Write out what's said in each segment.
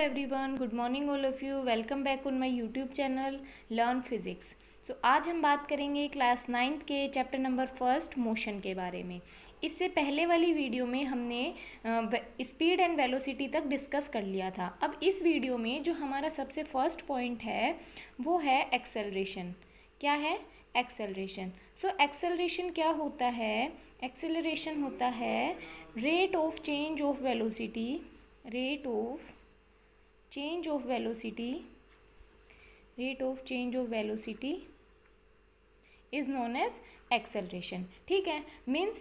every everyone good morning all of you welcome back on my youtube channel learn so आज हम बात करेंगे class ninth के chapter number first motion के बारे में इससे पहले वाली वीडियो में हमने स्पीड एंड वेलोसिटी तक डिस्कस कर लिया था अब इस वीडियो में जो हमारा सबसे फर्स्ट पॉइंट है वो है एक्सेलरेशन क्या है एक्सेलरेशन सो एक्सेलरेशन क्या होता है एक्सेलरेशन होता है rate of change of velocity rate of change of velocity rate of change of velocity is known as acceleration ठीक है मीन्स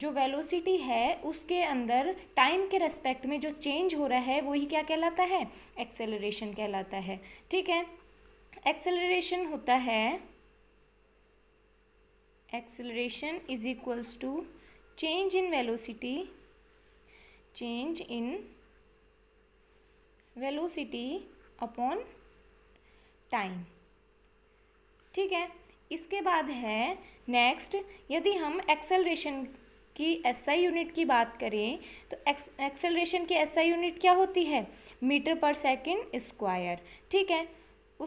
जो वेलोसिटी है उसके अंदर टाइम के रेस्पेक्ट में जो चेंज हो रहा है वही क्या कहलाता है एक्सेलरेशन कहलाता है ठीक है एक्सेलरेशन होता है acceleration is equals to change in velocity change in velocity upon time ठीक है इसके बाद है नेक्स्ट यदि हम एक्सेलरेशन की एसआई यूनिट की बात करें तो एक्सेलरेशन की एसआई यूनिट क्या होती है मीटर पर सेकंड स्क्वायर ठीक है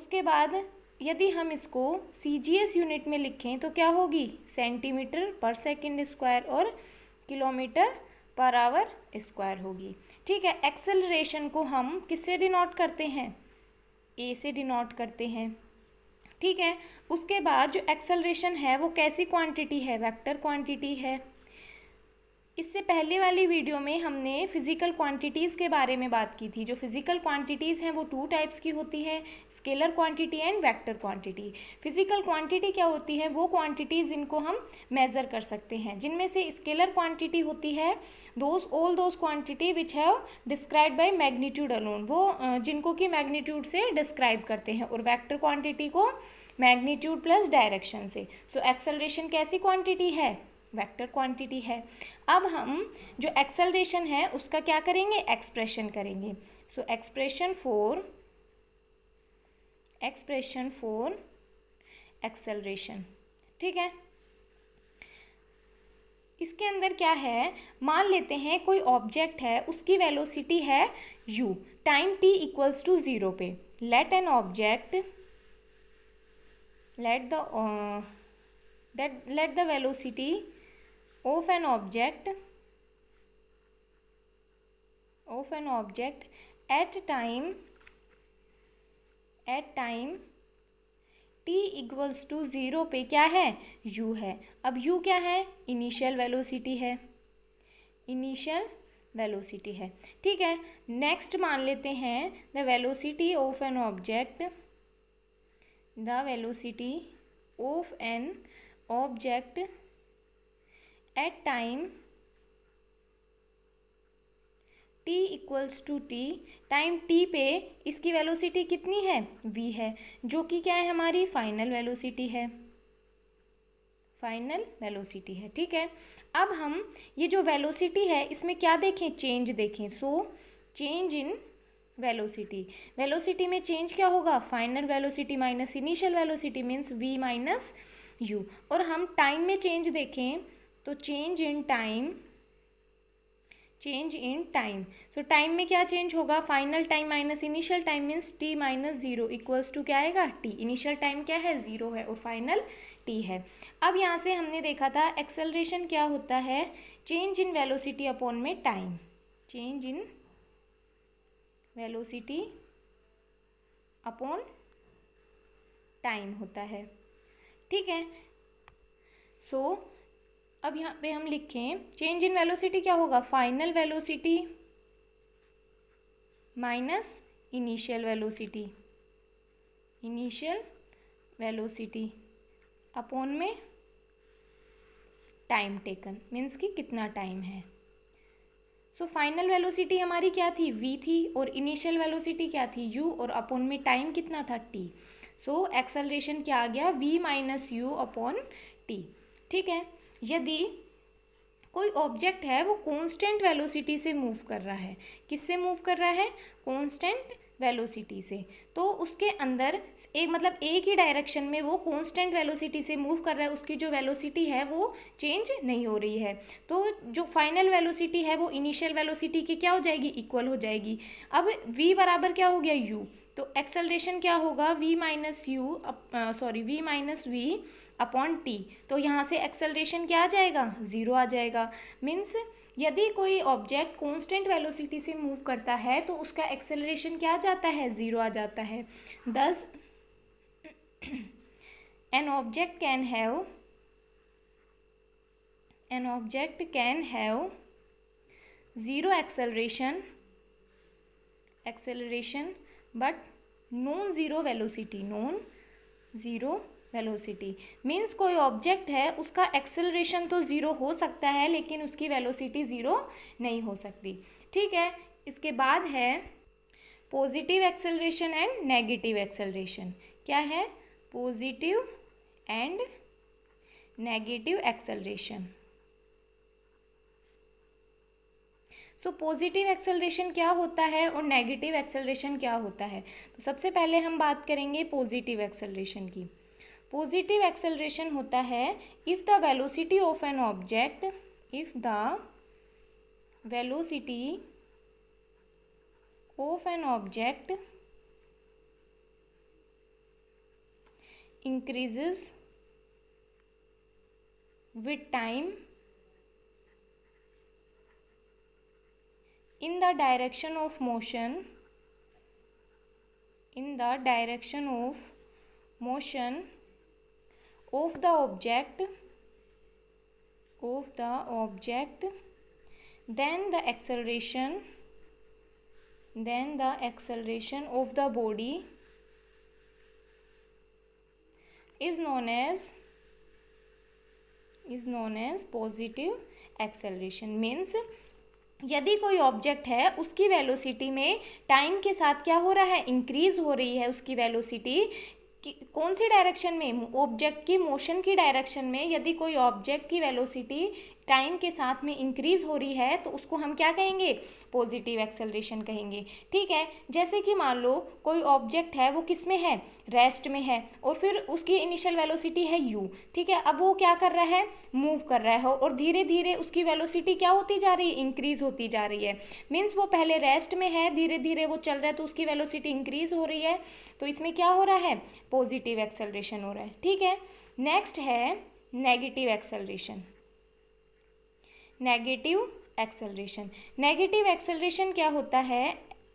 उसके बाद यदि हम इसको सी जी एस यूनिट में लिखें तो क्या होगी सेंटीमीटर पर सेकंड स्क्वायर और किलोमीटर पर आवर स्क्वायर होगी ठीक है एक्सेलरेशन को हम किससे डिनोट करते हैं ए से डिनोट करते हैं ठीक है उसके बाद जो एक्सेलरेशन है वो कैसी क्वांटिटी है वेक्टर क्वांटिटी है इससे पहले वाली वीडियो में हमने फ़िज़िकल क्वांटिटीज़ के बारे में बात की थी जो फ़िज़िकल क्वांटिटीज़ हैं वो टू टाइप्स की होती हैं scalar quantity and vector quantity physical quantity क्या होती है वो क्वांटिटीज़ इनको हम मेज़र कर सकते हैं जिनमें से स्केलर क्वांटिटी होती है those all those quantity which have describe by magnitude alone वो जिनको कि मैग्नीट्यूड से डिस्क्राइब करते हैं और वैक्टर क्वान्टिटी को मैग्नीट्यूड प्लस डायरेक्शन से सो so, एक्सेलरेशन कैसी क्वान्टिटी है वेक्टर क्वांटिटी है अब हम जो एक्सेलरेशन है उसका क्या करेंगे एक्सप्रेशन करेंगे so expression for expression for acceleration ठीक है इसके अंदर क्या है मान लेते हैं कोई ऑब्जेक्ट है उसकी वेलोसिटी है u time t equals to zero पे let an object let the let the velocity of an object of an object at time at time t equals to zero पे क्या है u है अब u क्या है initial velocity है initial velocity है ठीक है नेक्स्ट मान लेते हैं the velocity of an object the velocity of an object at time t equals to t time t पे इसकी वेलोसिटी कितनी है v है जो कि क्या है हमारी फाइनल वेलोसिटी है फाइनल वेलोसिटी है ठीक है अब हम ये जो वेलोसिटी है इसमें क्या देखें चेंज देखें so change in velocity velocity में चेंज क्या होगा final velocity minus initial velocity means v minus u और हम टाइम में चेंज देखें तो change in time change in time so time में क्या चेंज होगा final time minus initial time means t minus zero equals to क्या आएगा टी इनिशियल टाइम क्या है ज़ीरो है और फाइनल टी है अब यहाँ से हमने देखा था एक्सेलरेशन क्या होता है चेंज इन वेलोसिटी अपॉन में time change in velocity upon time होता है ठीक है सो so, अब यहाँ पे हम लिखें चेंज इन वेलोसिटी क्या होगा final velocity minus initial velocity initial velocity upon में टाइम टेकन मीन्स कि कितना टाइम है सो फाइनल वेलोसिटी हमारी क्या थी वी थी और इनिशियल वेलोसिटी क्या थी यू और अपॉन में टाइम कितना था टी सो so, एक्सेलरेशन क्या आ गया v minus u upon t ठीक है यदि कोई ऑब्जेक्ट है वो कांस्टेंट वेलोसिटी से मूव कर रहा है किससे मूव कर रहा है कांस्टेंट वेलोसिटी से तो उसके अंदर एक मतलब एक ही डायरेक्शन में वो कांस्टेंट वेलोसिटी से मूव कर रहा है उसकी जो वेलोसिटी है वो चेंज नहीं हो रही है तो जो फाइनल वेलोसिटी है वो इनिशियल वेलोसिटी की क्या हो जाएगी इक्वल हो जाएगी अब v बराबर क्या हो गया u तो एक्सेलरेशन क्या होगा v minus u sorry v minus v upon t तो यहाँ से एक्सेलरेशन क्या आ जाएगा ज़ीरो आ जाएगा मीन्स यदि कोई ऑब्जेक्ट कांस्टेंट वेलोसिटी से मूव करता है तो उसका एक्सेलरेशन क्या आ जाता है ज़ीरो आ जाता है thus an object can have an object can have zero acceleration acceleration but non zero velocity non zero velocity means कोई ऑब्जेक्ट है उसका एक्सेलरेशन तो ज़ीरो हो सकता है लेकिन उसकी वेलोसिटी ज़ीरो नहीं हो सकती ठीक है इसके बाद है positive acceleration and negative acceleration क्या है positive and negative acceleration so positive acceleration क्या होता है और नेगेटिव एक्सेलरेशन क्या होता है तो सबसे पहले हम बात करेंगे पॉजिटिव एक्सेलरेशन की पॉजिटिव एक्सेलरेशन होता है if the velocity of an object if the velocity of an object increases with time in the direction of motion in the direction of motion of the object of the object then the acceleration then the acceleration of the body is known as is known as positive acceleration means यदि कोई object है उसकी velocity में time के साथ क्या हो रहा है इंक्रीज़ हो रही है उसकी वेलोसिटी कि कौन सी डायरेक्शन में ऑब्जेक्ट की मोशन की डायरेक्शन में यदि कोई ऑब्जेक्ट की वेलोसिटी टाइम के साथ में इंक्रीज़ हो रही है तो उसको हम क्या कहेंगे पॉजिटिव एक्सेलरेशन कहेंगे ठीक है जैसे कि मान लो कोई ऑब्जेक्ट है वो किस में है रेस्ट में है और फिर उसकी इनिशियल वेलोसिटी है यू ठीक है अब वो क्या कर रहा है मूव कर रहा है और धीरे धीरे उसकी वेलोसिटी क्या होती जा रही है इंक्रीज़ होती जा रही है मीन्स वो पहले रेस्ट में है धीरे धीरे वो चल रहा है तो उसकी वेलोसिटी इंक्रीज़ हो रही है तो इसमें क्या हो रहा है पॉजिटिव एक्सेलरेशन हो रहा है ठीक है नेक्स्ट है negative acceleration negative acceleration negative acceleration क्या होता है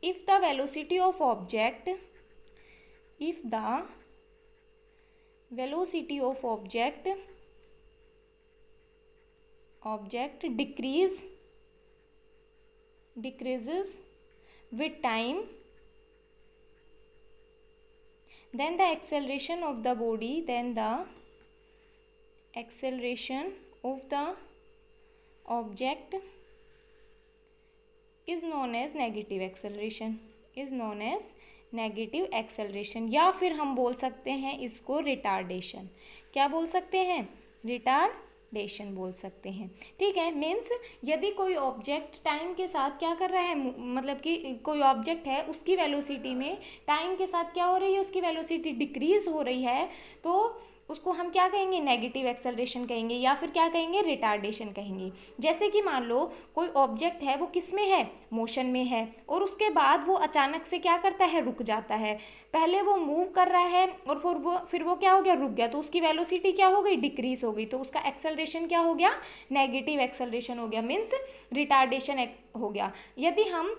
if the velocity of object if the velocity of object object decrease decreases with time then the acceleration of the body then the acceleration of the object is known as negative acceleration is known as negative acceleration या फिर हम बोल सकते हैं इसको retardation क्या बोल सकते हैं रिटार्डेशन बोल सकते हैं ठीक है मीन्स यदि कोई ऑब्जेक्ट टाइम के साथ क्या कर रहा है मतलब कि कोई ऑब्जेक्ट है उसकी वेलोसिटी में टाइम के साथ क्या हो रही है उसकी वेलोसिटी डिक्रीज़ हो रही है तो उसको हम क्या कहेंगे नेगेटिव एक्सेलरेशन कहेंगे या फिर क्या कहेंगे रिटार्डेशन कहेंगे जैसे कि मान लो कोई ऑब्जेक्ट है वो किस में है मोशन में है और उसके बाद वो अचानक से क्या करता है रुक जाता है पहले वो मूव कर रहा है और फिर वो फिर वो क्या हो गया रुक गया तो उसकी वेलोसिटी क्या हो गई डिक्रीज हो गई तो उसका एक्सेलरेशन क्या हो गया नेगेटिव एक्सेलरेशन हो गया मीन्स रिटार्डेशन हो गया यदि हम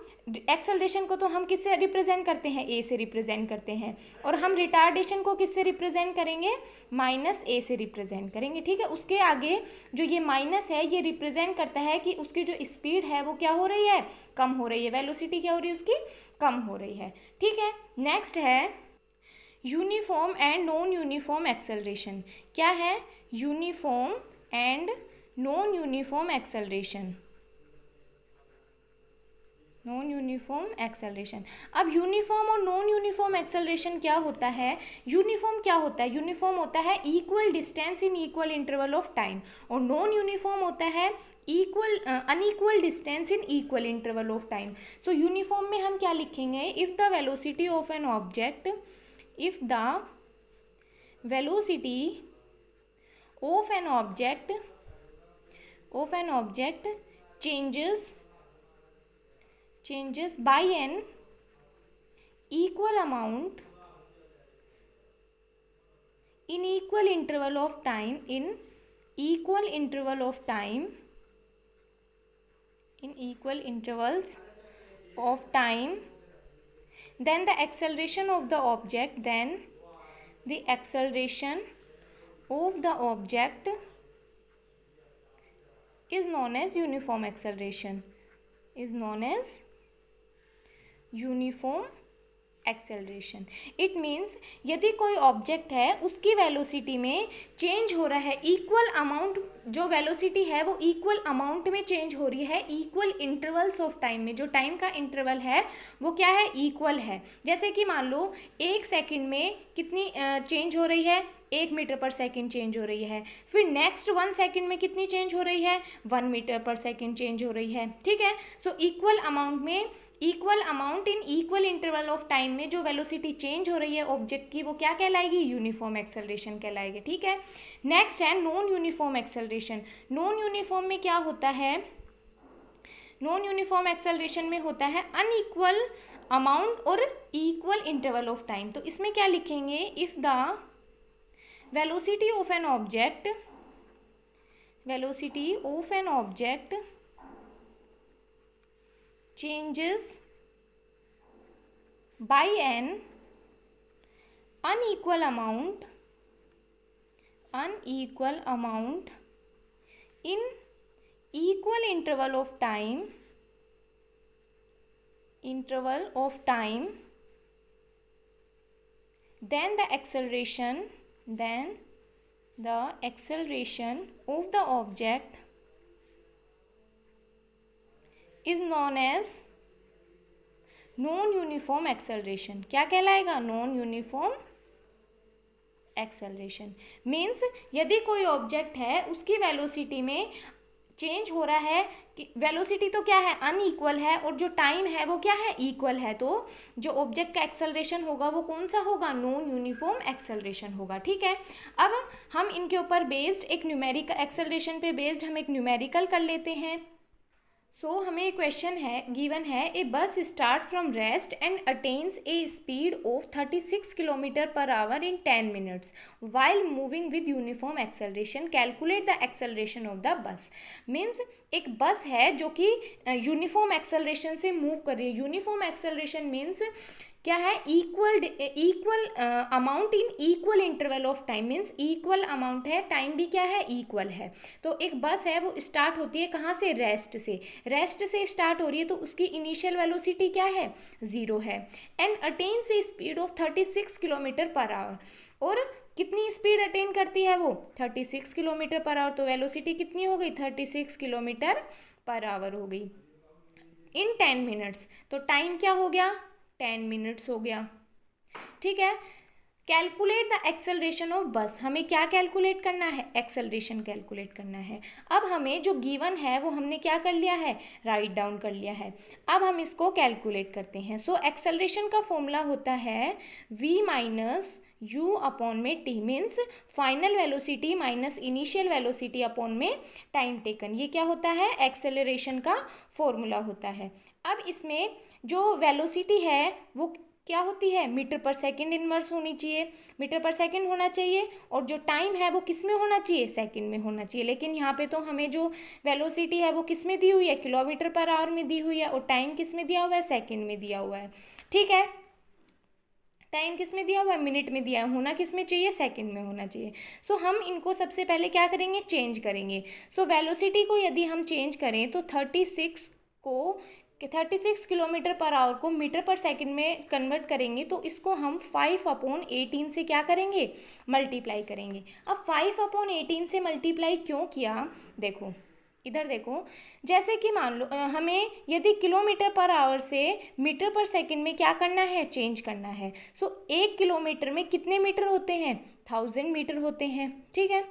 एक्सलेशन को तो हम किससे रिप्रेजेंट करते हैं ए से रिप्रेजेंट करते हैं और हम रिटार्डेशन को किससे रिप्रेजेंट करेंगे माइनस ए से रिप्रेजेंट करेंगे ठीक है उसके आगे जो ये माइनस है ये रिप्रेजेंट करता है कि उसकी जो स्पीड है वो क्या हो रही है कम हो रही है वेलोसिटी क्या हो रही है उसकी कम हो रही है ठीक है नेक्स्ट है uniform and non uniform acceleration क्या है uniform and non uniform acceleration non uniform acceleration अब यूनिफॉर्म और नॉन यूनिफॉर्म एक्सेलरेशन क्या होता है यूनिफॉर्म क्या होता है यूनिफॉर्म होता है equal distance in equal interval of time और नॉन यूनिफॉर्म होता है equal unequal distance in equal interval of time so uniform में हम क्या लिखेंगे if the velocity of an object if the velocity of an object of an object changes changes by an equal amount in equal interval of time in equal interval of time in equal intervals of time then the acceleration of the object then the acceleration of the object is known as uniform acceleration is known as uniform acceleration it means यदि कोई object है उसकी velocity में change हो रहा है equal amount जो velocity है वो इक्वल अमाउंट में चेंज हो रही है इक्वल इंटरवल्स ऑफ टाइम में जो टाइम का इंटरवल है वो क्या है इक्वल है जैसे कि मान लो एक सेकेंड में कितनी चेंज हो रही है एक मीटर पर सेकेंड चेंज हो रही है फिर नेक्स्ट वन सेकेंड में कितनी चेंज हो रही है one metre per second change हो रही है ठीक है सो इक्वल अमाउंट में equal amount in equal interval of time में जो वेलोसिटी चेंज हो रही है ऑब्जेक्ट की वो क्या कहलाएगी यूनिफॉर्म एक्सेलरेशन कहलाएगी ठीक है नेक्स्ट है non uniform acceleration non uniform में क्या होता है नॉन यूनिफॉर्म एक्सेलरेशन में होता है अनइक्वल अमाउंट और इक्वल इंटरवल ऑफ टाइम तो इसमें क्या लिखेंगे if the velocity of an object velocity of an object changes by an unequal amount unequal amount in equal interval of time interval of time then the acceleration then the acceleration of the object is known as non uniform acceleration क्या कहलाएगा non uniform acceleration means यदि कोई object है उसकी velocity में change हो रहा है कि वेलोसिटी तो क्या है अनईक्वल है और जो टाइम है वो क्या है इक्वल है तो जो ऑब्जेक्ट का एक्सेलरेशन होगा वो कौन सा होगा नॉन यूनिफॉर्म एक्सेलरेशन होगा ठीक है अब हम इनके ऊपर बेस्ड एक न्यूमेरिकल एक्सेलरेशन पे बेस्ड हम एक न्यूमेरिकल कर लेते हैं सो so, हमें क्वेश्चन है गिवन है a bus start from rest and attains a speed of 36 kilometre per hour in 10 minutes while moving with uniform acceleration calculate the acceleration of the bus means एक bus है जो कि uniform uh, acceleration से move कर रही है uniform acceleration means क्या है equal equal amount in equal interval of time means equal amount है टाइम भी क्या है इक्वल है तो एक बस है वो स्टार्ट होती है कहाँ से रेस्ट से रेस्ट से स्टार्ट हो रही है तो उसकी इनिशियल वेलोसिटी क्या है ज़ीरो है एंड अटेन्स से speed of thirty six kilometre per hour और कितनी स्पीड अटेन करती है वो thirty six kilometre per hour तो वेलोसिटी कितनी हो गई thirty six kilometre per hour हो गई इन टेन मिनट्स तो टाइम क्या हो गया टेन मिनट्स हो गया ठीक है कैलकुलेट द एक्सेलरेशन ऑफ बस हमें क्या कैलकुलेट करना है एक्सेलरेशन कैलकुलेट करना है अब हमें जो गिवन है वो हमने क्या कर लिया है राइट डाउन कर लिया है अब हम इसको कैलकुलेट करते हैं सो so, एक्सेलरेशन का फॉर्मूला होता है v माइनस यू अपॉन में t means final velocity minus initial velocity upon में टाइम टेकन ये क्या होता है एक्सेलरेशन का फॉर्मूला होता है अब इसमें जो वेलोसिटी है वो क्या होती है मीटर पर सेकंड इनवर्स होनी चाहिए मीटर पर सेकंड होना चाहिए और जो टाइम है वो किस में होना चाहिए सेकंड में होना चाहिए लेकिन यहाँ पे तो हमें जो वेलोसिटी है वो किस में दी हुई है किलोमीटर पर आवर में दी हुई है और टाइम किस में दिया हुआ है सेकंड में दिया हुआ है ठीक है टाइम किस में दिया हुआ है मिनट में दिया है होना किस में चाहिए सेकंड में होना चाहिए सो so, हम इनको सबसे पहले क्या करेंगे चेंज करेंगे सो so, वेलोसिटी को यदि हम चेंज करें तो थर्टी सिक्स को कि 36 किलोमीटर पर आवर को मीटर पर सेकंड में कन्वर्ट करेंगे तो इसको हम 5 अपॉन 18 से क्या करेंगे मल्टीप्लाई करेंगे अब 5 अपॉन 18 से मल्टीप्लाई क्यों किया देखो इधर देखो जैसे कि मान लो हमें यदि किलोमीटर पर आवर से मीटर पर सेकंड में क्या करना है चेंज करना है सो एक किलोमीटर में कितने मीटर होते हैं थाउजेंड मीटर होते हैं ठीक है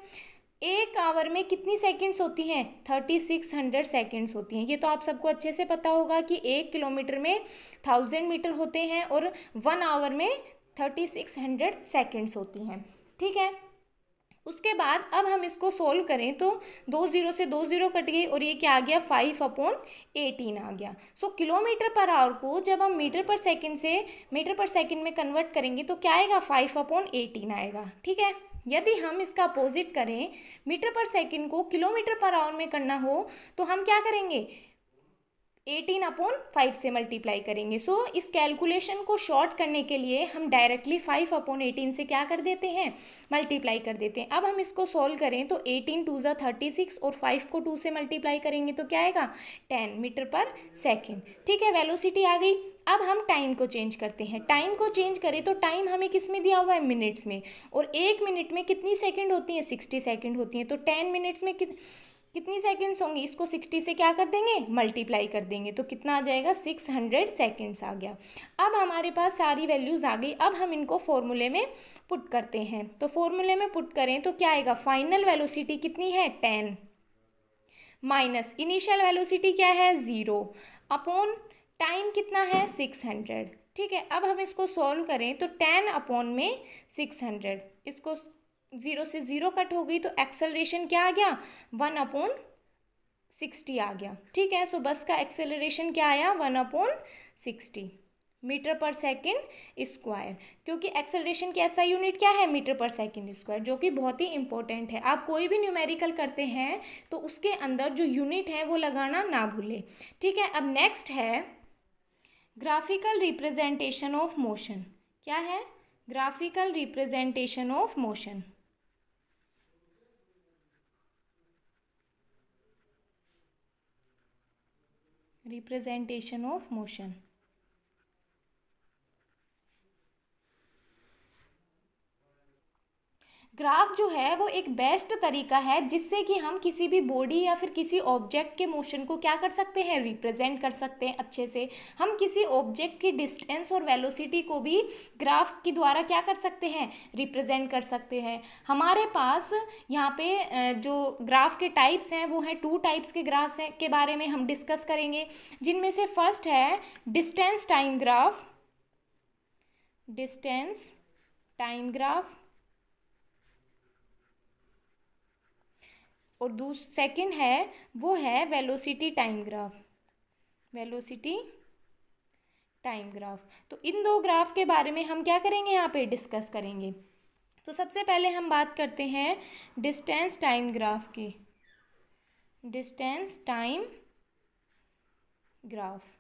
एक आवर में कितनी सेकंड्स होती हैं थर्टी सिक्स हंड्रेड सेकेंड्स होती हैं ये तो आप सबको अच्छे से पता होगा कि एक किलोमीटर में थाउजेंड मीटर होते हैं और वन आवर में थर्टी सिक्स हंड्रेड सेकेंड्स होती हैं ठीक है उसके बाद अब हम इसको सोल्व करें तो दो ज़ीरो से दो ज़ीरो कट गई और ये क्या आ गया फाइव अपॉन एटीन आ गया so so, kilometre per hour को जब हम मीटर पर सेकंड से मीटर पर सेकंड में कन्वर्ट करेंगे तो क्या आएगा फाइव अपॉन एटीन आएगा ठीक है यदि हम इसका अपोजिट करें मीटर पर सेकेंड को किलोमीटर पर आवर में करना हो तो हम क्या करेंगे एटीन अपॉन फाइव से मल्टीप्लाई करेंगे सो so, इस कैलकुलेशन को शॉर्ट करने के लिए हम डायरेक्टली फाइव अपॉन एटीन से क्या कर देते हैं मल्टीप्लाई कर देते हैं अब हम इसको सॉल्व करें तो एटीन टू ज़ा थर्टी सिक्स और फाइव को टू से मल्टीप्लाई करेंगे तो क्या आएगा टेन मीटर पर सेकेंड ठीक है वेलोसिटी आ गई अब हम टाइम को चेंज करते हैं टाइम को चेंज करें तो टाइम हमें किस में दिया हुआ है मिनट्स में और एक मिनट में कितनी सेकंड होती हैं सिक्सटी सेकंड होती हैं तो टेन मिनट्स में कित कितनी सेकंड्स होंगी इसको सिक्सटी से क्या कर देंगे मल्टीप्लाई कर देंगे तो कितना आ जाएगा सिक्स हंड्रेड सेकेंड्स आ गया अब हमारे पास सारी वैल्यूज़ आ गई अब हम इनको फॉर्मूले में पुट करते हैं तो फॉर्मूले में पुट करें तो क्या आएगा फाइनल वेलोसिटी कितनी है टेन माइनस इनिशियल वेलोसिटी क्या है ज़ीरो अपॉन टाइम कितना है सिक्स हंड्रेड ठीक है अब हम इसको सॉल्व करें तो टेन अपॉन में सिक्स हंड्रेड इसको ज़ीरो से ज़ीरो कट हो गई तो एक्सेलरेशन क्या आ गया वन अपॉन सिक्सटी आ गया ठीक है सो बस का एक्सेलरेशन क्या आया one upon sixty metre per second square क्योंकि एक्सेलरेशन की ऐसा यूनिट क्या है मीटर पर सेकंड स्क्वायर जो कि बहुत ही इंपॉर्टेंट है आप कोई भी न्यूमेरिकल करते हैं तो उसके अंदर जो यूनिट है वो लगाना ना भूलें ठीक है अब नेक्स्ट है ग्राफिकल रिप्रेजेंटेशन ऑफ मोशन क्या है graphical representation of motion representation of motion graph जो है वो एक बेस्ट तरीका है जिससे कि हम किसी भी बॉडी या फिर किसी ऑब्जेक्ट के मोशन को क्या कर सकते हैं रिप्रेजेंट कर सकते हैं अच्छे से हम किसी ऑब्जेक्ट की डिस्टेंस और वेलोसिटी को भी ग्राफ के द्वारा क्या कर सकते हैं रिप्रेजेंट कर सकते हैं हमारे पास यहाँ पे जो ग्राफ के टाइप्स हैं वो हैं टू टाइप्स के ग्राफ्स हैं के बारे में हम डिस्कस करेंगे जिनमें से फर्स्ट है distance time graph distance time graph और दूस सेकेंड है वो है velocity time graph velocity time graph तो इन दो ग्राफ के बारे में हम क्या करेंगे यहाँ पे डिस्कस करेंगे तो सबसे पहले हम बात करते हैं डिस्टेंस टाइम ग्राफ की distance time graph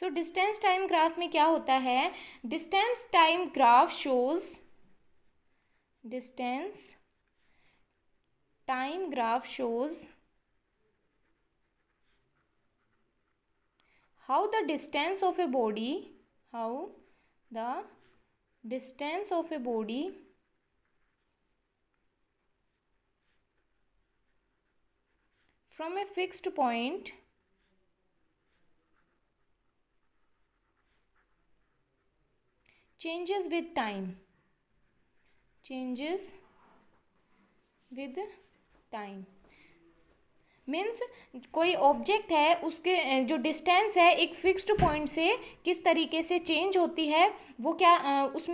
so distance time graph में क्या होता है distance time graph shows distance time graph shows how the distance of a body how the distance of a body from a fixed point changes with time changes with time means कोई object है उसके जो distance है एक fixed point से किस तरीके से चेंज होती है वो क्या उस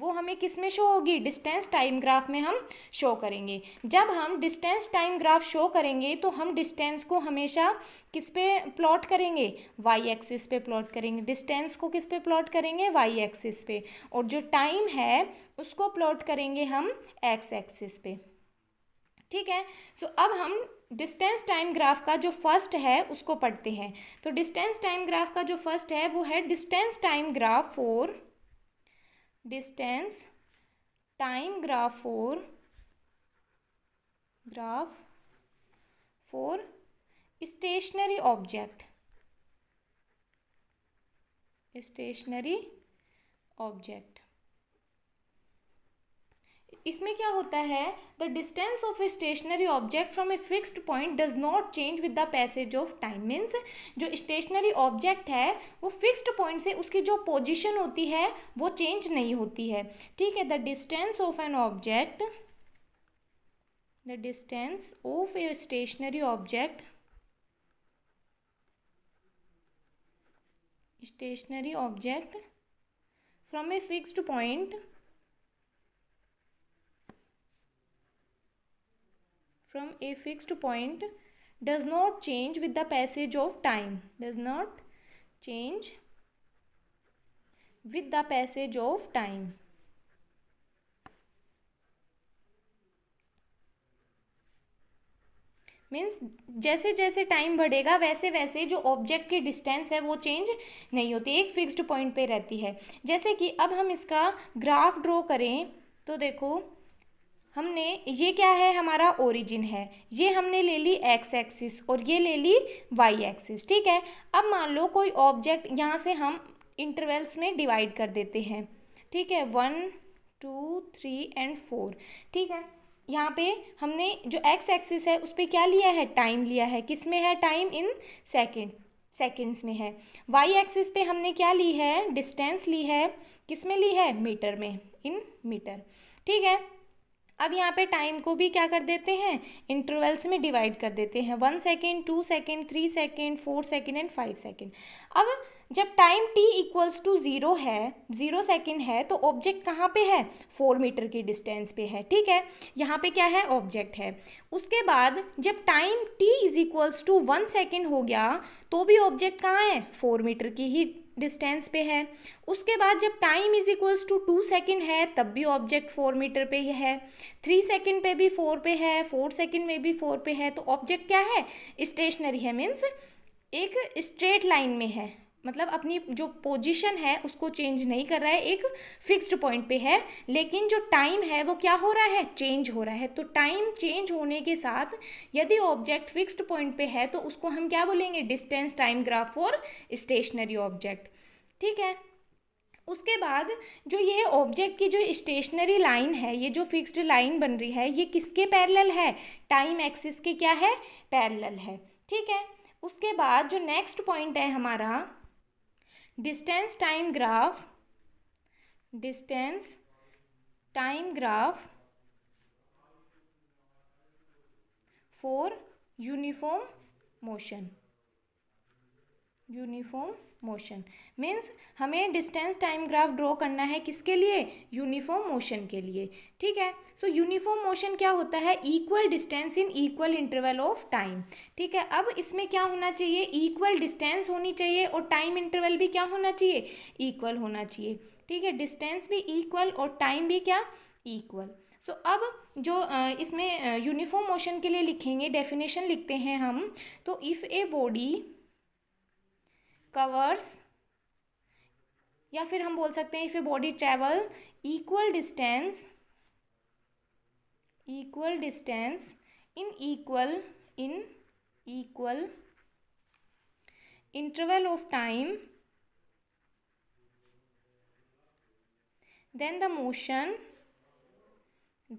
वो हमें किस में शो होगी डिस्टेंस टाइम ग्राफ में हम शो करेंगे जब हम डिस्टेंस टाइम ग्राफ शो करेंगे तो हम डिस्टेंस को हमेशा किस पे प्लॉट करेंगे वाई एक्सिस पे प्लॉट करेंगे डिस्टेंस को किस पे प्लॉट करेंगे वाई एक्सिस पे और जो टाइम है उसको प्लॉट करेंगे हम एक्स एक्सिस पे ठीक है सो so, अब हम डिस्टेंस टाइम ग्राफ का जो फर्स्ट है उसको पढ़ते हैं तो डिस्टेंस टाइम ग्राफ का जो फर्स्ट है वो है distance time graph for distance time graph for graph for stationary object stationary object इसमें क्या होता है the distance of a stationary object from a fixed point does not change with the passage of time means जो stationary object है वो fixed point से उसकी जो पोजिशन होती है वो चेंज नहीं होती है ठीक है the distance of an object the distance of a stationary object stationary object from a fixed point from a fixed point does not change with the passage of time does not change with the passage of time means जैसे जैसे time बढ़ेगा वैसे वैसे जो object की distance है वो change नहीं होती एक फिक्स्ड पॉइंट पे रहती है जैसे कि अब हम इसका ग्राफ ड्रॉ करें तो देखो हमने ये क्या है हमारा ओरिजिन है ये हमने ले ली एक्स एक्सिस और ये ले ली वाई एक्सिस ठीक है अब मान लो कोई ऑब्जेक्ट यहाँ से हम इंटरवल्स में डिवाइड कर देते हैं ठीक है one two three and four ठीक है यहाँ पे हमने जो एक्स एक्सिस है उस पर क्या लिया है टाइम लिया है किस में है टाइम इन सेकेंड सेकेंड्स में है वाई एक्सिस पे हमने क्या ली है डिस्टेंस ली है किस में ली है मीटर में इन मीटर ठीक है अब यहाँ पे टाइम को भी क्या कर देते हैं इंटरवल्स में डिवाइड कर देते हैं one second two second three second four second and five second अब जब time t equals to zero है ज़ीरो सेकेंड है तो ऑब्जेक्ट कहाँ पे है फोर मीटर की डिस्टेंस पे है ठीक है यहाँ पे क्या है ऑब्जेक्ट है उसके बाद जब time t is equals to one second हो गया तो भी ऑब्जेक्ट कहाँ है फोर मीटर की ही डिस्टेंस पे है उसके बाद जब time is equals to two second है तब भी ऑब्जेक्ट फोर मीटर पे ही है थ्री सेकेंड पे भी फोर पे है फोर सेकेंड में भी फोर पे है तो ऑब्जेक्ट क्या है स्टेशनरी है मीन्स एक स्ट्रेट लाइन में है मतलब अपनी जो पोजीशन है उसको चेंज नहीं कर रहा है एक फिक्स्ड पॉइंट पे है लेकिन जो टाइम है वो क्या हो रहा है चेंज हो रहा है तो टाइम चेंज होने के साथ यदि ऑब्जेक्ट फिक्स्ड पॉइंट पे है तो उसको हम क्या बोलेंगे distance time graph for stationary object ठीक है उसके बाद जो ये ऑब्जेक्ट की जो स्टेशनरी लाइन है ये जो फिक्स्ड लाइन बन रही है ये किसके पैरेलल है टाइम एक्सिस के क्या है पैरेलल है ठीक है उसके बाद जो नेक्स्ट पॉइंट है हमारा distance time graph distance time graph for uniform motion uniform motion means हमें डिस्टेंस टाइम ग्राफ ड्रॉ करना है किसके लिए यूनिफॉर्म मोशन के लिए ठीक है सो यूनिफॉर्म मोशन क्या होता है equal distance in equal interval of time ठीक है अब इसमें क्या होना चाहिए इक्वल डिस्टेंस होनी चाहिए और टाइम इंटरवल भी क्या होना चाहिए इक्वल होना चाहिए ठीक है डिस्टेंस भी इक्वल और टाइम भी क्या इक्वल सो so, अब जो इसमें यूनिफॉर्म मोशन के लिए लिखेंगे डेफिनेशन लिखते हैं हम तो इफ़ ए बॉडी कवर्स या फिर हम बोल सकते हैं if a body travel equal distance equal distance in equal in equal interval of time then the motion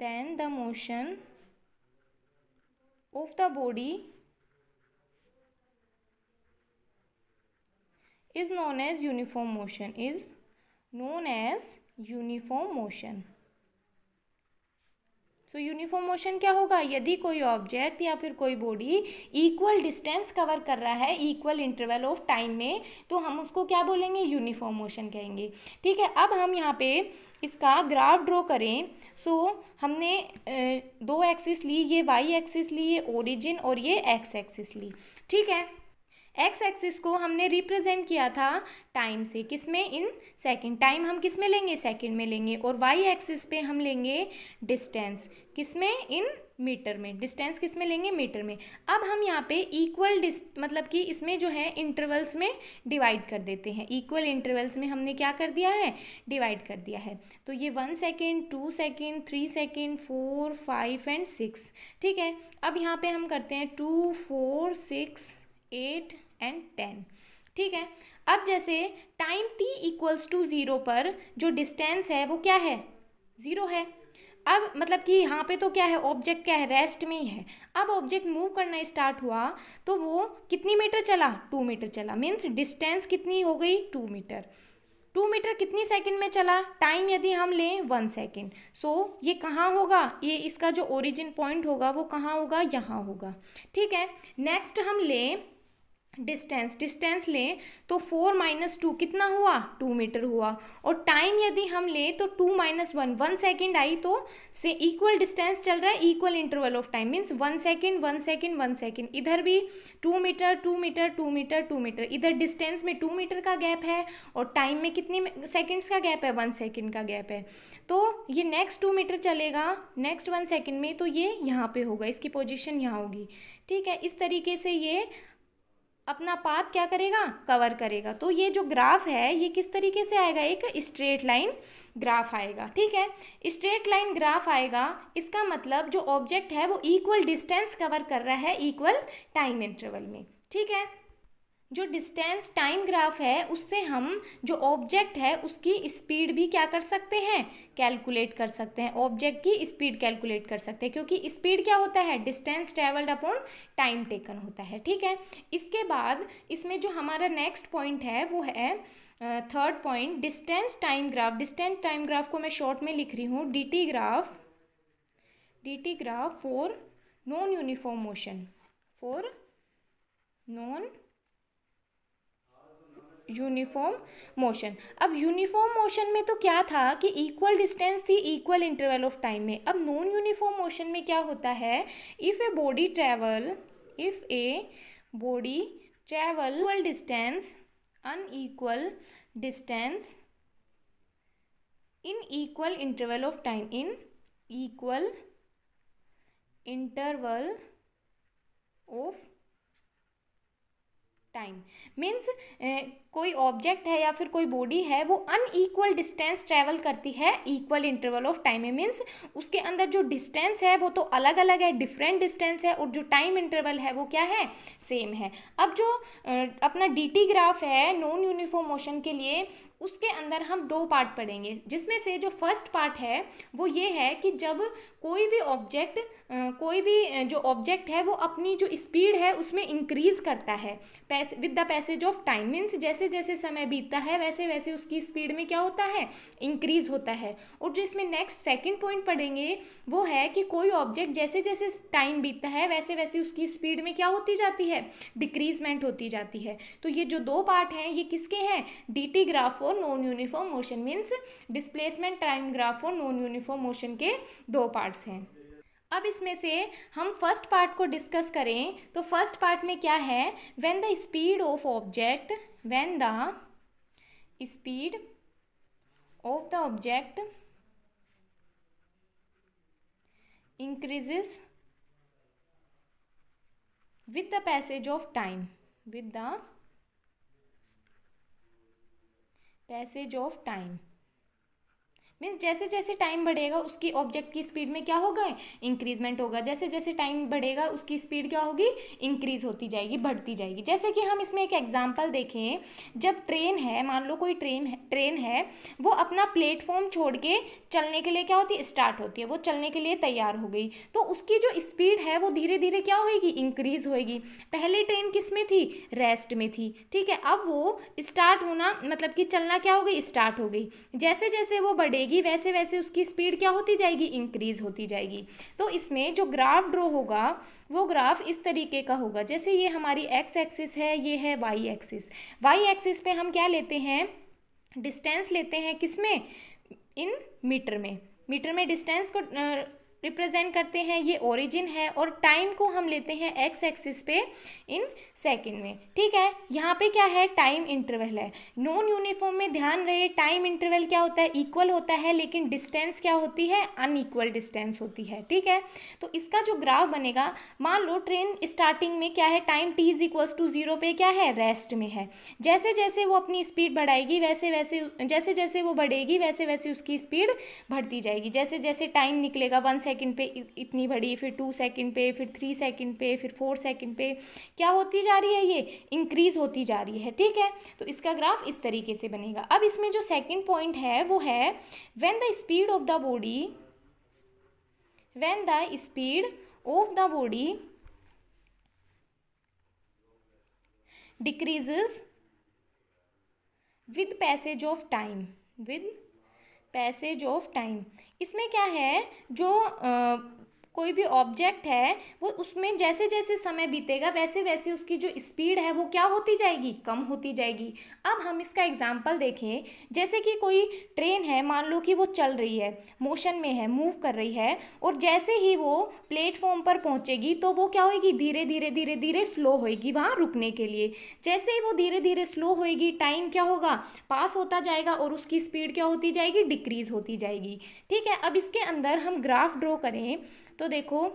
then the motion of the body is known as uniform motion is known as uniform motion सो uniform motion क्या होगा यदि कोई object या फिर कोई body equal distance cover कर रहा है इक्वल इंटरवल ऑफ टाइम में तो हम उसको क्या बोलेंगे यूनिफॉर्म मोशन कहेंगे ठीक है अब हम यहाँ पे इसका ग्राफ ड्रॉ करें सो so, हमने दो एक्सिस ली ये वाई एक्सिस ली ये ओरिजिन और ये एक्स एक्सिस ली ठीक है एक्स एक्सिस को हमने रिप्रेजेंट किया था टाइम से किस में इन सेकेंड टाइम हम किस में लेंगे सेकेंड में लेंगे और वाई एक्सिस पे हम लेंगे डिस्टेंस किस में इन मीटर में डिस्टेंस किस में लेंगे मीटर में अब हम यहाँ पे इक्वल डिस मतलब कि इसमें जो है इंटरवल्स में डिवाइड कर देते हैं इक्वल इंटरवल्स में हमने क्या कर दिया है डिवाइड कर दिया है तो ये one second two second three second four five and six ठीक है अब यहाँ पे हम करते हैं two four six eight and ten ठीक है अब जैसे time t equals to zero पर जो डिस्टेंस है वो क्या है ज़ीरो है अब मतलब कि यहाँ पे तो क्या है ऑब्जेक्ट क्या है रेस्ट में ही है अब ऑब्जेक्ट मूव करना स्टार्ट हुआ तो वो कितनी मीटर चला टू मीटर चला मीन्स डिस्टेंस कितनी हो गई टू मीटर टू मीटर कितनी सेकंड में चला टाइम यदि हम लें वन सेकंड सो ये कहाँ होगा ये इसका जो ओरिजिन पॉइंट होगा वो कहाँ होगा यहाँ होगा ठीक है नेक्स्ट हम लें डिस्टेंस डिस्टेंस लें तो फोर माइनस टू कितना हुआ टू मीटर हुआ और टाइम यदि हम लें तो two minus one one second आई तो से इक्वल डिस्टेंस चल रहा है equal interval of time means one second one second one second इधर भी two metre two metre two metre two metre इधर डिस्टेंस में टू मीटर का गैप है और टाइम में कितने सेकेंड्स का गैप है वन सेकेंड का गैप है तो ये नेक्स्ट टू मीटर चलेगा नेक्स्ट वन सेकेंड में तो ये यहाँ पर होगा इसकी पोजिशन यहाँ होगी ठीक है इस तरीके से ये अपना पाथ क्या करेगा कवर करेगा तो ये जो ग्राफ है ये किस तरीके से आएगा एक स्ट्रेट लाइन ग्राफ आएगा ठीक है स्ट्रेट लाइन ग्राफ आएगा इसका मतलब जो ऑब्जेक्ट है वो इक्वल डिस्टेंस कवर कर रहा है इक्वल टाइम इंटरवल में ठीक है जो डिस्टेंस टाइम ग्राफ है उससे हम जो ऑब्जेक्ट है उसकी स्पीड भी क्या कर सकते हैं कैलकुलेट कर सकते हैं ऑब्जेक्ट की स्पीड कैलकुलेट कर सकते हैं क्योंकि स्पीड क्या होता है distance travelled upon time taken होता है ठीक है इसके बाद इसमें जो हमारा नेक्स्ट पॉइंट है वो है third point distance time graph distance time graph को मैं शॉर्ट में लिख रही हूँ D graph D graph for non uniform motion for non uniform motion अब यूनिफॉर्म मोशन में तो क्या था कि इक्वल डिस्टेंस थी इक्वल इंटरवल ऑफ टाइम में अब नॉन यूनिफॉर्म मोशन में क्या होता है if a body travel if a body travel equal distance unequal distance in equal interval of time in equal interval of time means कोई object है या फिर कोई बॉडी है वो अनईक्वल डिस्टेंस ट्रैवल करती है equal interval of time means उसके अंदर जो डिस्टेंस है वो तो अलग अलग है डिफरेंट डिस्टेंस है और जो टाइम इंटरवल है वो क्या है सेम है अब जो अपना डी ग्राफ है नॉन यूनिफॉर्म मोशन के लिए उसके अंदर हम दो पार्ट पढ़ेंगे जिसमें से जो फर्स्ट पार्ट है वो ये है कि जब कोई भी ऑब्जेक्ट कोई भी जो ऑब्जेक्ट है वो अपनी जो स्पीड है उसमें इंक्रीज़ करता है pace with the passage of time means जैसे जैसे जैसे समय बीतता है वैसे वैसे उसकी स्पीड में क्या होता है इंक्रीज होता है और जो इसमें नेक्स्ट सेकेंड पॉइंट पढ़ेंगे वो है कि कोई ऑब्जेक्ट जैसे जैसे टाइम बीतता है वैसे वैसे उसकी स्पीड में क्या होती जाती है डिक्रीजमेंट होती जाती है तो ये जो दो पार्ट हैं ये किसके हैं डी ग्राफ और non uniform motion means displacement time graph और नॉन यूनिफॉर्म मोशन के दो पार्ट्स हैं अब इसमें से हम फर्स्ट पार्ट को डिस्कस करें तो फर्स्ट पार्ट में क्या है when the speed of object when the speed of the object increases with the passage of time with the passage of time means जैसे जैसे टाइम बढ़ेगा उसकी ऑब्जेक्ट की स्पीड में क्या होगा इंक्रीजमेंट होगा जैसे जैसे टाइम बढ़ेगा उसकी स्पीड क्या होगी इंक्रीज होती जाएगी बढ़ती जाएगी जैसे कि हम इसमें एक एग्जाम्पल देखें जब ट्रेन है मान लो कोई ट्रेन है ट्रेन है वो अपना प्लेटफॉर्म छोड़ के चलने के लिए क्या होती है स्टार्ट होती है वो चलने के लिए तैयार हो गई तो उसकी जो स्पीड है वो धीरे धीरे क्या होएगी इंक्रीज होएगी पहले ट्रेन किस में थी रेस्ट में थी ठीक है अब वो स्टार्ट होना मतलब कि चलना क्या हो गई स्टार्ट हो गई जैसे जैसे वो बढ़ेगी जाएगी वैसे वैसे उसकी स्पीड क्या होती जाएगी इंक्रीज़ होती जाएगी तो इसमें जो ग्राफ ड्रॉ होगा वो ग्राफ इस तरीके का होगा जैसे ये हमारी एक्स एक्सिस है ये है वाई एक्सिस वाई एक्सिस पे हम क्या लेते हैं डिस्टेंस लेते हैं किस में इन मीटर में मीटर में डिस्टेंस को रिप्रेजेंट करते हैं ये ओरिजिन है और टाइम को हम लेते हैं एक्स एक्सिस पे इन सेकंड में ठीक है यहाँ पे क्या है टाइम इंटरवल है नॉन यूनिफॉर्म में ध्यान रहे टाइम इंटरवल क्या होता है इक्वल होता है लेकिन डिस्टेंस क्या होती है अनईक्वल डिस्टेंस होती है ठीक है तो इसका जो ग्राफ बनेगा मान लो ट्रेन स्टार्टिंग में क्या है time T is equal to zero पे क्या है रेस्ट में है जैसे जैसे वो अपनी स्पीड बढ़ाएगी वैसे वैसे जैसे जैसे वो बढ़ेगी वैसे वैसे उसकी स्पीड बढ़ती जाएगी जैसे जैसे टाइम निकलेगा वन सेकंड पे इतनी बढ़ी फिर टू सेकंड पे फिर थ्री सेकंड पे फिर फोर सेकंड पे क्या होती जा रही है ये इंक्रीज़ होती जा रही है ठीक है तो इसका ग्राफ इस तरीके से बनेगा अब इसमें जो सेकंड पॉइंट है वो है when the speed of the body when the speed of the body decreases with passage of time with passage of time इसमें क्या है जो कोई भी ऑब्जेक्ट है वो उसमें जैसे जैसे समय बीतेगा वैसे वैसे उसकी जो स्पीड है वो क्या होती जाएगी कम होती जाएगी अब हम इसका एग्जाम्पल देखें जैसे कि कोई ट्रेन है मान लो कि वो चल रही है मोशन में है मूव कर रही है और जैसे ही वो प्लेटफॉर्म पर पहुंचेगी तो वो क्या होएगी धीरे धीरे धीरे धीरे स्लो होएगी वहाँ रुकने के लिए जैसे ही वो धीरे धीरे स्लो होएगी टाइम क्या होगा पास होता जाएगा और उसकी स्पीड क्या होती जाएगी डिक्रीज़ होती जाएगी ठीक है अब इसके अंदर हम ग्राफ ड्रॉ करें तो देखो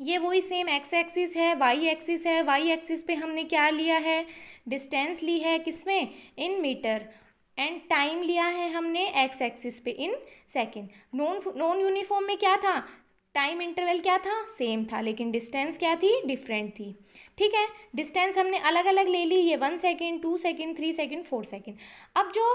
ये वही सेम एक्स एक्सिस है वाई एक्सिस है वाई एक्सिस पे हमने क्या लिया है डिस्टेंस ली है किसमें इन मीटर एंड टाइम लिया है हमने एक्स एक्सिस पे in second non non uniform में क्या था टाइम इंटरवल क्या था सेम था लेकिन डिस्टेंस क्या थी डिफरेंट थी ठीक है डिस्टेंस हमने अलग अलग ले ली ये one second two second three second four second अब जो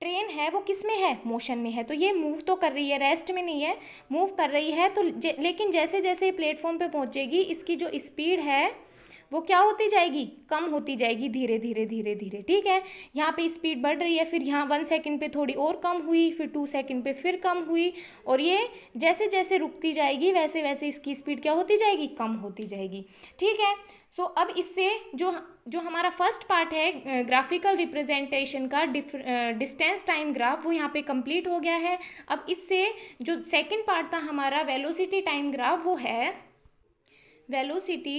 ट्रेन है वो किस में है मोशन में है तो ये मूव तो कर रही है रेस्ट में नहीं है मूव कर रही है तो लेकिन जैसे जैसे प्लेटफॉर्म पे पहुँचेगी इसकी जो स्पीड है वो क्या होती जाएगी कम होती जाएगी धीरे धीरे धीरे धीरे ठीक है यहाँ पे स्पीड बढ़ रही है फिर यहाँ वन सेकंड पे थोड़ी और कम हुई फिर टू सेकंड पे फिर कम हुई और ये जैसे जैसे रुकती जाएगी वैसे वैसे इसकी स्पीड क्या होती जाएगी कम होती जाएगी ठीक है सो so, अब इससे जो जो हमारा फर्स्ट पार्ट है ग्राफिकल रिप्रेजेंटेशन का डिस्टेंस टाइम ग्राफ वो यहाँ पे कंप्लीट हो गया है अब इससे जो सेकंड पार्ट था हमारा वेलोसिटी टाइम ग्राफ वो है velocity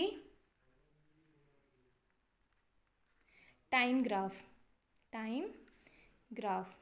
time graph time graph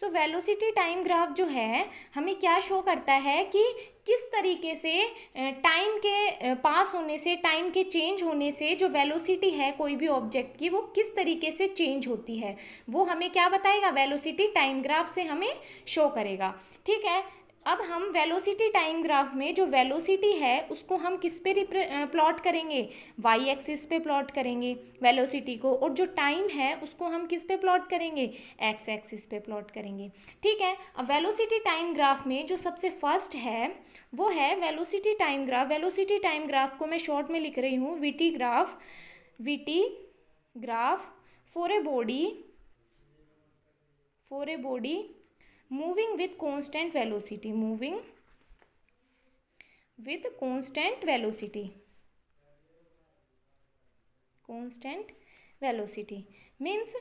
so velocity time graph जो है हमें क्या शो करता है कि किस तरीके से टाइम के पास होने से टाइम के चेंज होने से जो वेलोसिटी है कोई भी ऑब्जेक्ट की वो किस तरीके से चेंज होती है वो हमें क्या बताएगा वेलोसिटी टाइम ग्राफ से हमें शो करेगा ठीक है अब हम वेलोसिटी टाइम ग्राफ में जो वेलोसिटी है उसको हम किस पे प्लॉट करेंगे वाई एक्सिस पे प्लॉट करेंगे वेलोसिटी को और जो टाइम है उसको हम किस पे प्लॉट करेंगे एक्स एक्सिस पे प्लॉट करेंगे ठीक है अब वेलोसिटी टाइम ग्राफ में जो सबसे फर्स्ट है वो है velocity time graph velocity time graph को मैं शॉर्ट में लिख रही हूँ VT graph V graph for a body for a body moving with constant velocity moving with constant velocity constant velocity means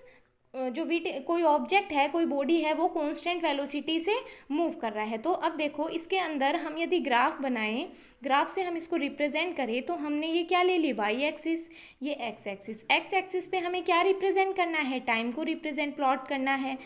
जो विट कोई ऑब्जेक्ट है कोई बॉडी है वो कॉन्स्टेंट वेलोसिटी से मूव कर रहा है तो अब देखो इसके अंदर हम यदि ग्राफ बनाएं ग्राफ से हम इसको रिप्रेजेंट करें तो हमने ये क्या ले ली वाई एक्सिस ये एक्स एक्सिस एक्स एक्सिस पे हमें क्या रिप्रेजेंट करना है टाइम को रिप्रेजेंट प्लॉट करना है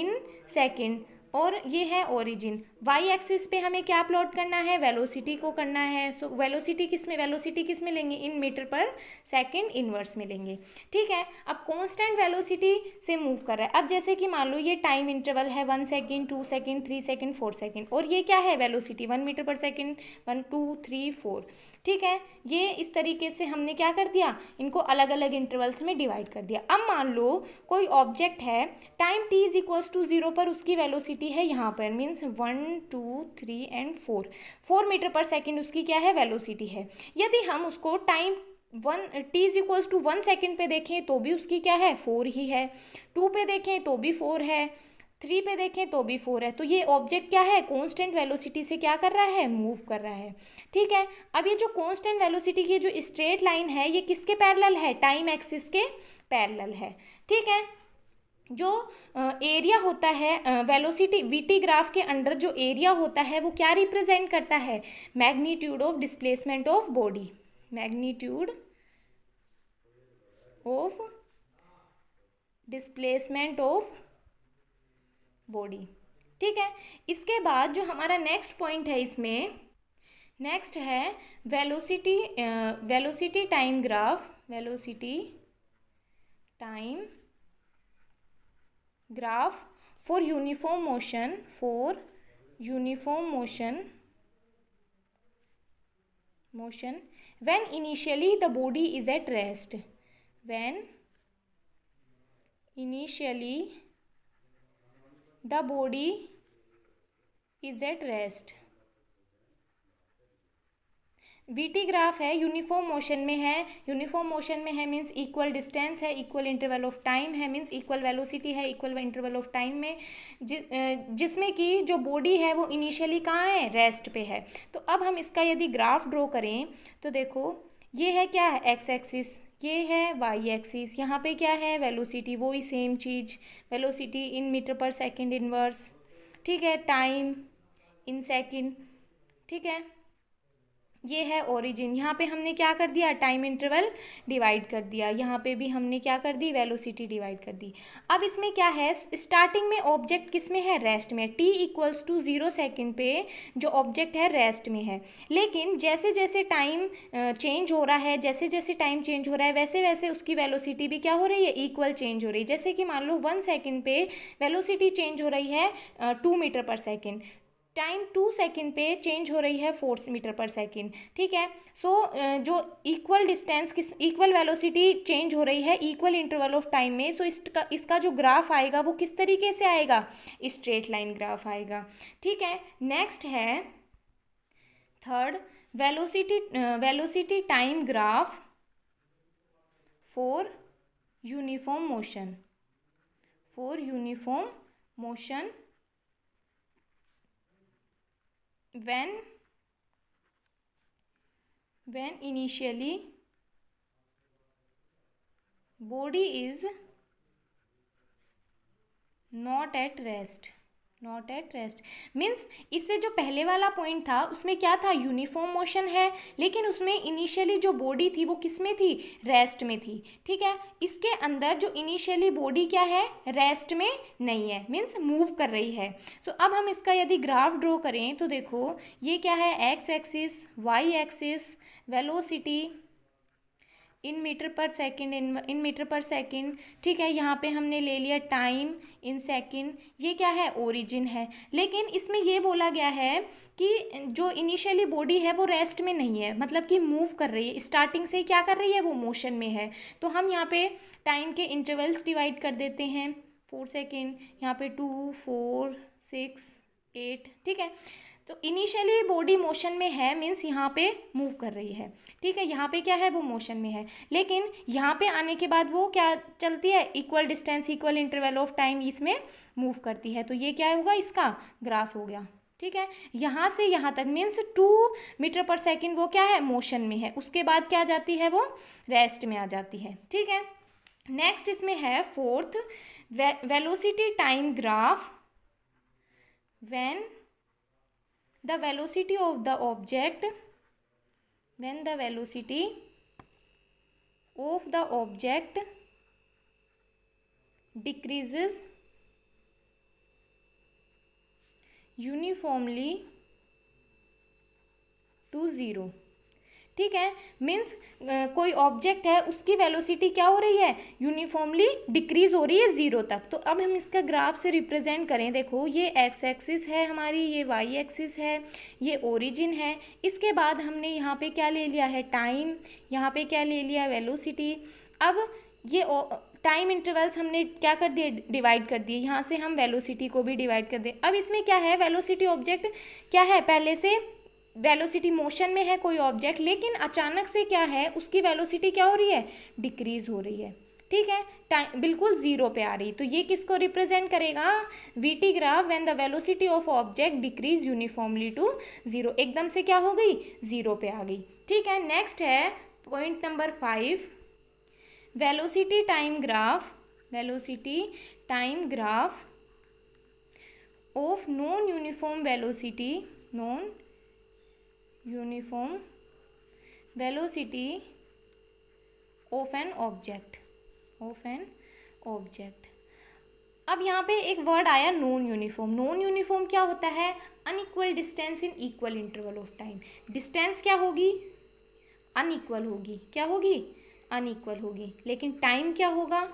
इन सेकेंड और ये है ओरिजिन वाई एक्सिस पे हमें क्या प्लॉट करना है वेलोसिटी को करना है सो वेलोसिटी किस में वेलोसिटी किस में लेंगे in metre per second inverse में लेंगे ठीक है अब कांस्टेंट वेलोसिटी से मूव कर रहा है अब जैसे कि मान लो ये टाइम इंटरवल है one second two second three second four second और ये क्या है velocity one metre per second one two three four ठीक है ये इस तरीके से हमने क्या कर दिया इनको अलग अलग इंटरवल्स में डिवाइड कर दिया अब मान लो कोई ऑब्जेक्ट है time T is equals to zero पर उसकी वेलोसिटी वेलोसिटी है यहाँ पर means one two three and four four metre per second उसकी क्या है वेलोसिटी है यदि हम उसको time one T is equals to one second पे देखें तो भी उसकी क्या है फोर ही है टू पे देखें तो भी फोर है थ्री पे देखें तो भी फोर है तो ये ऑब्जेक्ट क्या है कांस्टेंट वेलोसिटी से क्या कर रहा है मूव कर रहा है ठीक है अब ये जो कांस्टेंट वेलोसिटी की जो स्ट्रेट लाइन है ये किसके पैरल है टाइम एक्सिस के पैरल है ठीक है जो एरिया होता है वेलोसिटी वीटी ग्राफ के अंडर जो एरिया होता है वो क्या रिप्रेजेंट करता है magnitude of displacement of body magnitude of displacement of body ठीक है इसके बाद जो हमारा नेक्स्ट पॉइंट है इसमें नेक्स्ट है velocity velocity time graph velocity time graph for uniform motion for uniform motion motion when initially the body is at rest when initially the body is at rest VT graph है uniform motion में है uniform motion में है means equal distance है equal interval of time है means equal velocity है equal interval of time में जिसमें कि जो बॉडी है वो इनिशियली कहाँ है रेस्ट पे है तो अब हम इसका यदि ग्राफ ड्रॉ करें तो देखो ये है क्या है एक्स एक्सिस ये है वाई एक्सिस यहाँ पे क्या है वेलोसिटी वही सेम चीज़ velocity in metre per second inverse ठीक है टाइम इन सेकेंड ठीक है ये है ओरिजिन यहाँ पे हमने क्या कर दिया टाइम इंटरवल डिवाइड कर दिया यहाँ पे भी हमने क्या कर दी वेलोसिटी डिवाइड कर दी अब इसमें क्या है स्टार्टिंग में ऑब्जेक्ट किस में है रेस्ट में T equals to zero second पे जो ऑब्जेक्ट है रेस्ट में है लेकिन जैसे जैसे टाइम चेंज हो रहा है जैसे जैसे टाइम चेंज हो रहा है वैसे वैसे उसकी वेलोसिटी भी क्या हो रही है इक्वल चेंज हो रही है जैसे कि मान लो वन सेकेंड पे वेलोसिटी चेंज हो रही है two metre per second time two second पे चेंज हो रही है फोर्स मीटर पर सेकेंड ठीक है सो so, जो इक्वल डिस्टेंस किस इक्वल वेलोसिटी चेंज हो रही है इक्वल इंटरवल ऑफ टाइम में सो so इसका इसका जो ग्राफ आएगा वो किस तरीके से आएगा स्ट्रेट लाइन ग्राफ आएगा ठीक है नेक्स्ट है third velocity velocity time graph for uniform motion for uniform motion when when initially body is not at rest not at rest means इससे जो पहले वाला पॉइंट था उसमें क्या था यूनिफॉर्म मोशन है लेकिन उसमें इनिशियली जो बॉडी थी वो किस में थी रेस्ट में थी ठीक है इसके अंदर जो इनिशियली बॉडी क्या है रेस्ट में नहीं है मीन्स मूव कर रही है सो so, अब हम इसका यदि ग्राफ ड्रॉ करें तो देखो ये क्या है X axis Y axis velocity in metre per second in in metre per second ठीक है यहाँ पे हमने ले लिया टाइम इन सेकंड ये क्या है ओरिजिन है लेकिन इसमें ये बोला गया है कि जो इनिशियली बॉडी है वो रेस्ट में नहीं है मतलब कि मूव कर रही है स्टार्टिंग से क्या कर रही है वो मोशन में है तो हम यहाँ पे टाइम के इंटरवल्स डिवाइड कर देते हैं फोर सेकेंड यहाँ पे टू फोर सिक्स एट ठीक है तो इनिशियली बॉडी मोशन में है मीन्स यहाँ पे मूव कर रही है ठीक है यहाँ पे क्या है वो मोशन में है लेकिन यहाँ पे आने के बाद वो क्या चलती है equal distance equal interval of time इसमें मूव करती है तो ये क्या होगा इसका ग्राफ हो गया ठीक है यहाँ से यहाँ तक means two metre per second वो क्या है मोशन में है उसके बाद क्या जाती है वो रेस्ट में आ जाती है ठीक है नेक्स्ट इसमें है fourth way, velocity time graph when the velocity of the object when the velocity of the object decreases uniformly to zero ठीक है मीन्स कोई ऑब्जेक्ट है उसकी वेलोसिटी क्या हो रही है यूनिफॉर्मली डिक्रीज हो रही है ज़ीरो तक तो अब हम इसका ग्राफ से रिप्रेजेंट करें देखो ये एक्स एक्सिस है हमारी ये वाई एक्सिस है ये ओरिजिन है इसके बाद हमने यहाँ पे क्या ले लिया है टाइम यहाँ पे क्या ले लिया वेलोसिटी अब ये टाइम इंटरवल्स हमने क्या कर दिए डिवाइड कर दिए यहाँ से हम वेलोसिटी को भी डिवाइड कर दें अब इसमें क्या है वेलोसिटी ऑब्जेक्ट क्या है पहले से वेलोसिटी मोशन में है कोई ऑब्जेक्ट लेकिन अचानक से क्या है उसकी वेलोसिटी क्या हो रही है डिक्रीज़ हो रही है ठीक है टाइम बिल्कुल ज़ीरो पे आ रही तो ये किसको रिप्रेजेंट करेगा V T graph when the velocity of object decrease uniformly to zero एकदम से क्या हो गई ज़ीरो पे आ गई ठीक है नेक्स्ट है point number five velocity time graph velocity time graph of non uniform velocity non uniform velocity of an object of an object अब यहाँ पे एक वर्ड आया नॉन यूनिफॉर्म नॉन यूनिफॉर्म क्या होता है unequal distance in equal interval of time distance क्या होगी अनइक्वल होगी क्या होगी अनइक्वल होगी लेकिन टाइम क्या होगा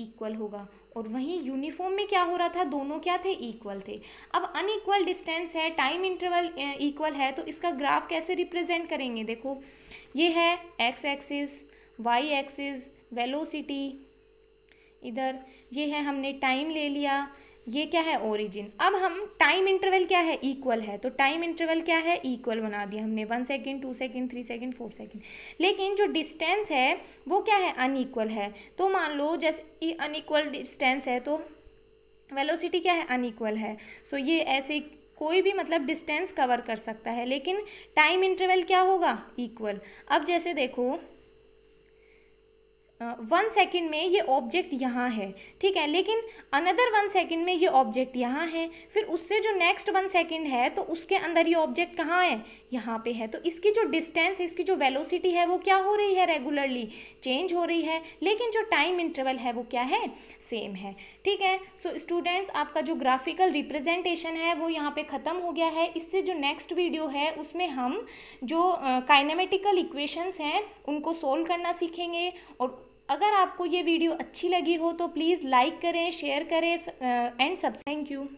इक्वल होगा और वहीं यूनिफॉर्म में क्या हो रहा था दोनों क्या थे इक्वल थे अब अनइक्वल डिस्टेंस है टाइम इंटरवल इक्वल है तो इसका ग्राफ कैसे रिप्रेजेंट करेंगे देखो ये है X axis Y axis velocity इधर ये है हमने टाइम ले लिया ये क्या है ओरिजिन अब हम टाइम इंटरवल क्या है इक्वल है तो टाइम इंटरवल क्या है इक्वल बना दिया हमने one second two second three second four second लेकिन जो डिस्टेंस है वो क्या है अनईक्वल है तो मान लो जैसे अनईक्वल डिस्टेंस है तो वेलोसिटी क्या है अनईक्वल है सो so, ये ऐसे कोई भी मतलब डिस्टेंस कवर कर सकता है लेकिन टाइम इंटरवल क्या होगा इक्वल अब जैसे देखो वन सेकेंड में ये ऑब्जेक्ट यहाँ है ठीक है लेकिन अनदर वन सेकेंड में ये ऑब्जेक्ट यहाँ है फिर उससे जो नेक्स्ट वन सेकेंड है तो उसके अंदर ये ऑब्जेक्ट कहाँ है यहाँ पे है तो इसकी जो डिस्टेंस है इसकी जो वेलोसिटी है वो क्या हो रही है रेगुलरली चेंज हो रही है लेकिन जो टाइम इंटरवल है वो क्या है सेम है ठीक है सो so, स्टूडेंट्स आपका जो ग्राफिकल रिप्रेजेंटेशन है वो यहाँ पर ख़त्म हो गया है इससे जो नेक्स्ट वीडियो है उसमें हम जो काइनामेटिकल uh, इक्वेशंस हैं उनको सोल्व करना सीखेंगे और अगर आपको ये वीडियो अच्छी लगी हो तो प्लीज़ लाइक करें शेयर करें एंड सब थैंक यू